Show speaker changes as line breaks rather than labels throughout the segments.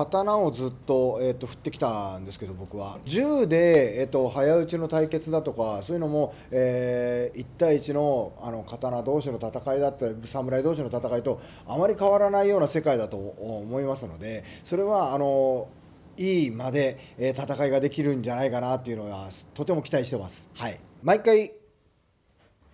刀をずっと,、えー、と振ってきたんですけど僕は銃で、えー、と早打ちの対決だとかそういうのも、えー、1対1のあの刀同士の戦いだったり侍同士の戦いとあまり変わらないような世界だと思いますのでそれはあのいいまで、え戦いができるんじゃないかなっていうのはとても期待してます。はい、毎回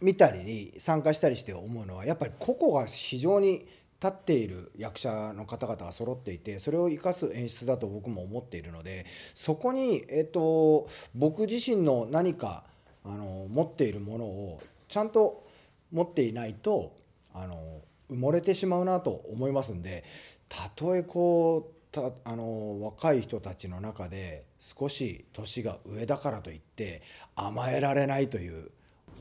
見たりに参加したりして思うのはやっぱり個々が非常に立っている役者の方々が揃っていてそれを生かす演出だと僕も思っているのでそこに、えっと、僕自身の何かあの持っているものをちゃんと持っていないとあの埋もれてしまうなと思いますんでたとえこうたあの若い人たちの中で少し年が上だからといって甘えられないという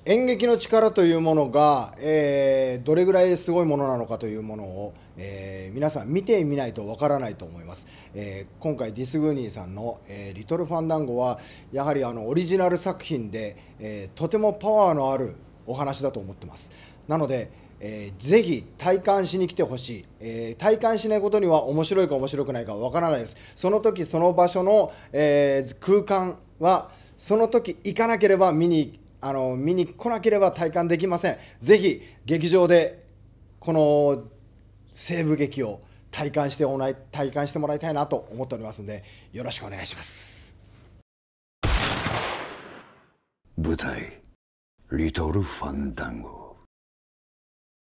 演劇の力というものが、えー、どれぐらいすごいものなのかというものを、えー、皆さん見てみないとわからないと思います、えー、今回ディス・グーニーさんの「えリトル・ファンダンゴは」やはりあのオリジナル作品で、えとてもパワーのあるお話だと思ってますなので、えー、ぜひ体感しに来てほしい、えー、体感しないことには面白いか面白くないかわからないですその時その場所の、え空間はその時行かなければ見にあの見に来なければ体感できませんぜひ劇場でこの西部劇を体感してもらい体感してもらいたいなと思っておりますのでよろしくお願いします舞台「リトル・ファンダンゴ」